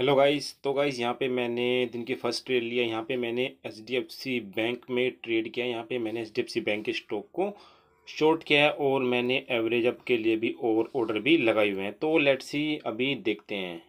hello guys तो guys यहाँ पे मैंने दिन की फर्स्ट ट्रेड लिया यहाँ पे मैंने एच बैंक में ट्रेड किया यहाँ पे मैंने एच बैंक के स्टॉक को शॉर्ट किया है और मैंने एवरेज अप के लिए भी और ऑर्डर भी लगाए हुए हैं तो लेट्स सी अभी देखते हैं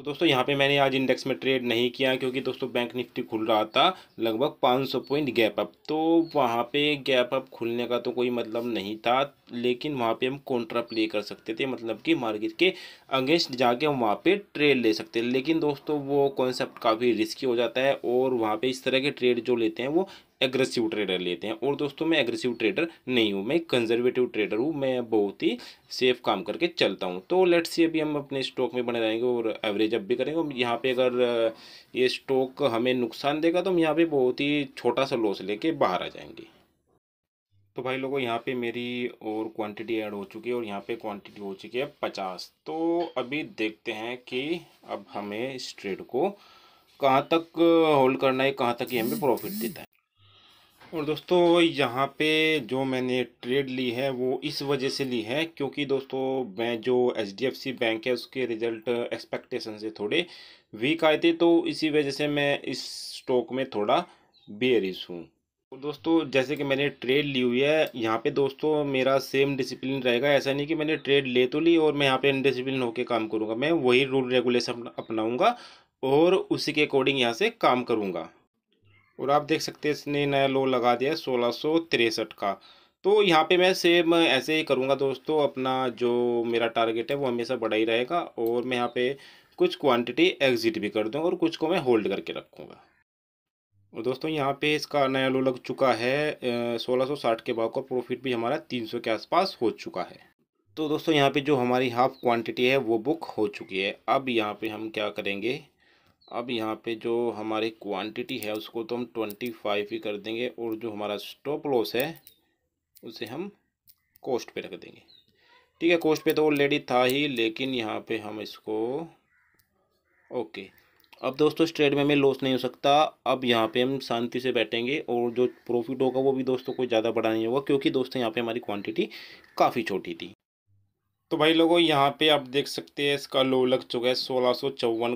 तो दोस्तों यहाँ पे मैंने आज इंडेक्स में ट्रेड नहीं किया क्योंकि दोस्तों बैंक निफ्टी खुल रहा था लगभग 500 पॉइंट गैप अप तो वहाँ पे गैप अप खुलने का तो कोई मतलब नहीं था लेकिन वहाँ पे हम कॉन्ट्रा प्ले कर सकते थे मतलब कि मार्केट के अगेंस्ट जाके हम वहाँ पे ट्रेड ले सकते लेकिन दोस्तों वो कॉन्सेप्ट काफ़ी रिस्की हो जाता है और वहाँ पर इस तरह के ट्रेड जो लेते हैं वो एग्रेसिव ट्रेडर लेते हैं और दोस्तों मैं एग्रेसिव ट्रेडर नहीं हूँ मैं कंजर्वेटिव ट्रेडर हूँ मैं बहुत ही सेफ काम करके चलता हूँ तो लेट्स सी अभी हम अपने स्टॉक में बने रहेंगे और एवरेज अप भी करेंगे यहाँ पे अगर ये स्टॉक हमें नुकसान देगा तो हम यहाँ पे बहुत ही छोटा सा लॉस लेके बाहर आ जाएंगे तो भाई लोगों यहाँ पे मेरी और क्वांटिटी ऐड हो चुकी है और यहाँ पे क्वांटिटी हो चुकी है पचास तो अभी देखते हैं कि अब हमें इस ट्रेड को कहाँ तक होल्ड करना है कहाँ तक ये हमें प्रॉफिट देता है और दोस्तों यहाँ पे जो मैंने ट्रेड ली है वो इस वजह से ली है क्योंकि दोस्तों मैं जो H D F C bank है उसके रिजल्ट एक्सपेक्टेशन से थोड़े वीक आए थे तो इसी वजह से मैं इस स्टॉक में थोड़ा बेरिस हूँ तो दोस्तों जैसे कि मैंने ट्रेड ली हुई है यहाँ पे दोस्तों मेरा सेम डिसिप्लिन रहेगा ऐसा नहीं कि मैंने ट्रेड ले तो ली और मैं यहाँ पे इनडिसिप्लिन होकर काम करूँगा मैं वही रूल रेगुलेशन अपनाऊँगा और उसी के अकॉर्डिंग यहाँ से काम करूँगा और आप देख सकते हैं इसने नया लो लगा दिया है सोलह का तो यहाँ पे मैं सेम ऐसे ही करूँगा दोस्तों अपना जो मेरा टारगेट है वो हमेशा बढ़ा ही रहेगा और मैं यहाँ पे कुछ क्वांटिटी एग्जिट भी कर दूँगा और कुछ को मैं होल्ड करके रखूँगा और दोस्तों यहाँ पे इसका नया लो लग चुका है सोलह साठ के भाव का प्रॉफिट भी हमारा तीन सौ के आसपास हो चुका है तो दोस्तों यहाँ पर जो हमारी हाफ क्वान्टिटी है वो बुक हो चुकी है अब यहाँ पर हम क्या करेंगे अब यहाँ पे जो हमारी क्वांटिटी है उसको तो हम ट्वेंटी फाइव ही कर देंगे और जो हमारा स्टॉप लॉस है उसे हम कॉस्ट पे रख देंगे ठीक है कॉस्ट पे तो ऑलरेडी था ही लेकिन यहाँ पे हम इसको ओके अब दोस्तों इस ट्रेड में हमें लॉस नहीं हो सकता अब यहाँ पे हम शांति से बैठेंगे और जो प्रॉफिट होगा वो भी दोस्तों कोई ज़्यादा बड़ा नहीं होगा क्योंकि दोस्तों यहाँ पर हमारी क्वान्टिटी काफ़ी छोटी थी तो भाई लोगों यहाँ पे आप देख सकते हैं इसका लो लग चुका है सोलह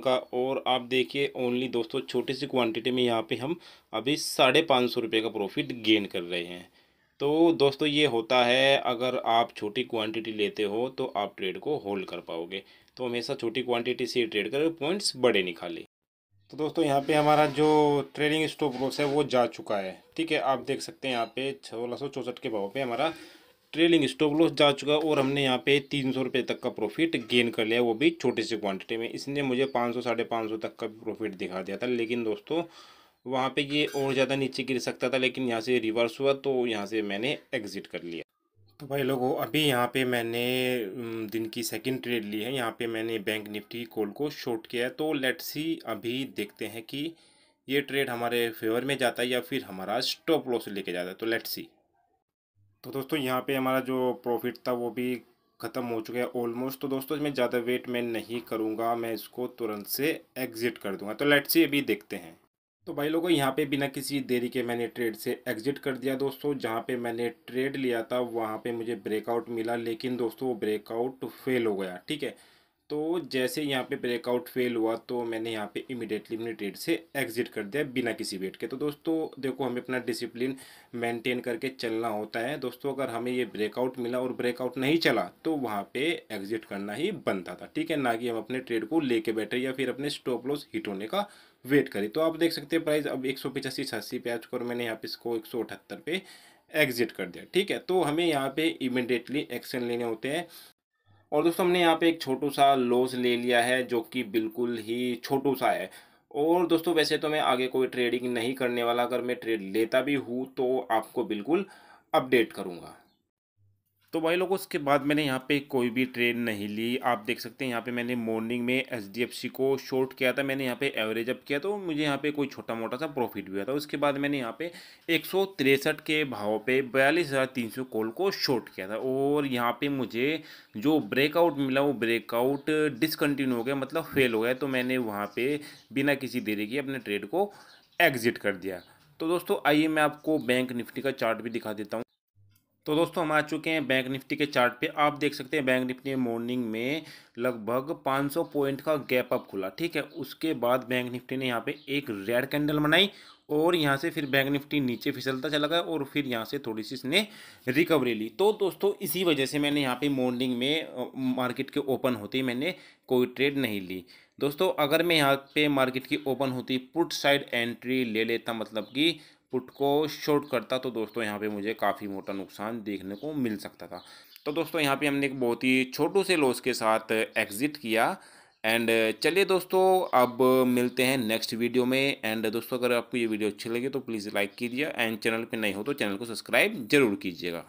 का और आप देखिए ओनली दोस्तों छोटी सी क्वांटिटी में यहाँ पे हम अभी साढ़े पाँच सौ रुपये का प्रॉफिट गेन कर रहे हैं तो दोस्तों ये होता है अगर आप छोटी क्वांटिटी लेते हो तो आप ट्रेड को होल्ड कर पाओगे तो हमेशा छोटी क्वान्टिटी से ट्रेड करें पॉइंट्स बड़े निकाले तो दोस्तों यहाँ पे हमारा जो ट्रेडिंग स्टॉप लॉस है वो जा चुका है ठीक है आप देख सकते हैं यहाँ पे सोलह के भाव पे हमारा ट्रेलिंग स्टॉप लॉस जा चुका और हमने यहाँ पे तीन सौ रुपये तक का प्रॉफिट गेन कर लिया वो भी छोटी से क्वांटिटी में इसने मुझे पाँच सौ साढ़े पाँच सौ तक का भी प्रॉफिट दिखा दिया था लेकिन दोस्तों वहाँ पे ये और ज़्यादा नीचे गिर सकता था लेकिन यहाँ से रिवर्स हुआ तो यहाँ से मैंने एग्ज़िट कर लिया तो भाई लोगों अभी यहाँ पे मैंने दिन की सेकंड ट्रेड ली है यहाँ पे मैंने बैंक निफ्टी कॉल को शॉर्ट किया है तो लेट्स ही अभी देखते हैं कि ये ट्रेड हमारे फेवर में जाता है या फिर हमारा स्टॉप लॉस लेके जाता है तो लेट्स ही तो दोस्तों यहाँ पे हमारा जो प्रॉफिट था वो भी ख़त्म हो चुका है ऑलमोस्ट तो दोस्तों मैं ज़्यादा वेट मैं नहीं करूँगा मैं इसको तुरंत से एग्ज़िट कर दूँगा तो लेट्स ये अभी देखते हैं तो भाई लोगों यहाँ पे बिना किसी देरी के मैंने ट्रेड से एग्जिट कर दिया दोस्तों जहाँ पे मैंने ट्रेड लिया था वहाँ पे मुझे ब्रेकआउट मिला लेकिन दोस्तों वो ब्रेकआउट फेल हो गया ठीक है तो जैसे यहाँ पे ब्रेकआउट फेल हुआ तो मैंने यहाँ पे इमिडिएटली अपने ट्रेड से एग्जिट कर दिया बिना किसी वेट के तो दोस्तों देखो हमें अपना डिसिप्लिन मेंटेन करके चलना होता है दोस्तों अगर हमें ये ब्रेकआउट मिला और ब्रेकआउट नहीं चला तो वहाँ पे एग्जिट करना ही बनता था ठीक है ना कि हम अपने ट्रेड को लेके बैठे या फिर अपने स्टॉप लॉस हिट होने का वेट करें तो आप देख सकते हैं प्राइस अब एक सौ पे आ चुका और मैंने यहाँ पे इसको एक सौ अठहत्तर पे एग्जिट कर दिया ठीक है तो हमें यहाँ पे इमिडिएटली एक्शन लेने होते हैं और दोस्तों हमने यहाँ पे एक छोटू सा लॉस ले लिया है जो कि बिल्कुल ही छोटू सा है और दोस्तों वैसे तो मैं आगे कोई ट्रेडिंग नहीं करने वाला अगर मैं ट्रेड लेता भी हूँ तो आपको बिल्कुल अपडेट करूँगा तो भाई लोगों उसके बाद मैंने यहाँ पे कोई भी ट्रेन नहीं ली आप देख सकते हैं यहाँ पे मैंने मॉर्निंग में एच को शॉर्ट किया था मैंने यहाँ पे एवरेज अप किया तो मुझे यहाँ पे कोई छोटा मोटा सा प्रॉफिट भी हुआ था उसके बाद मैंने यहाँ पे एक के भाव पे बयालीस हज़ार कॉल को शॉर्ट किया था और यहाँ पर मुझे जो ब्रेकआउट मिला वो ब्रेकआउट डिसकन्टिन्यू हो गया मतलब फेल हो गया तो मैंने वहाँ पर बिना किसी देरी के अपने ट्रेड को एग्जिट कर दिया तो दोस्तों आइए मैं आपको बैंक निफ्टी का चार्ट भी दिखा देता हूँ तो दोस्तों हम आ चुके हैं बैंक निफ्टी के चार्ट पे आप देख सकते हैं बैंक निफ्टी मॉर्निंग में लगभग 500 पॉइंट का गैप अप खुला ठीक है उसके बाद बैंक निफ्टी ने यहाँ पे एक रेड कैंडल बनाई और यहाँ से फिर बैंक निफ्टी नीचे फिसलता चला गया और फिर यहाँ से थोड़ी सी इसने रिकवरी ली तो दोस्तों इसी वजह से मैंने यहाँ पर मॉर्निंग में मार्केट के ओपन होते ही मैंने कोई ट्रेड नहीं ली दोस्तों अगर मैं यहाँ पे मार्केट की ओपन होती पुट साइड एंट्री ले लेता मतलब कि पुट को शॉर्ट करता तो दोस्तों यहाँ पे मुझे काफ़ी मोटा नुकसान देखने को मिल सकता था तो दोस्तों यहाँ पे हमने एक बहुत ही छोटू से लॉस के साथ एग्ज़िट किया एंड चलिए दोस्तों अब मिलते हैं नेक्स्ट वीडियो में एंड दोस्तों अगर आपको ये वीडियो अच्छी लगी तो प्लीज़ लाइक कीजिए एंड चैनल पर नहीं हो तो चैनल को सब्सक्राइब जरूर कीजिएगा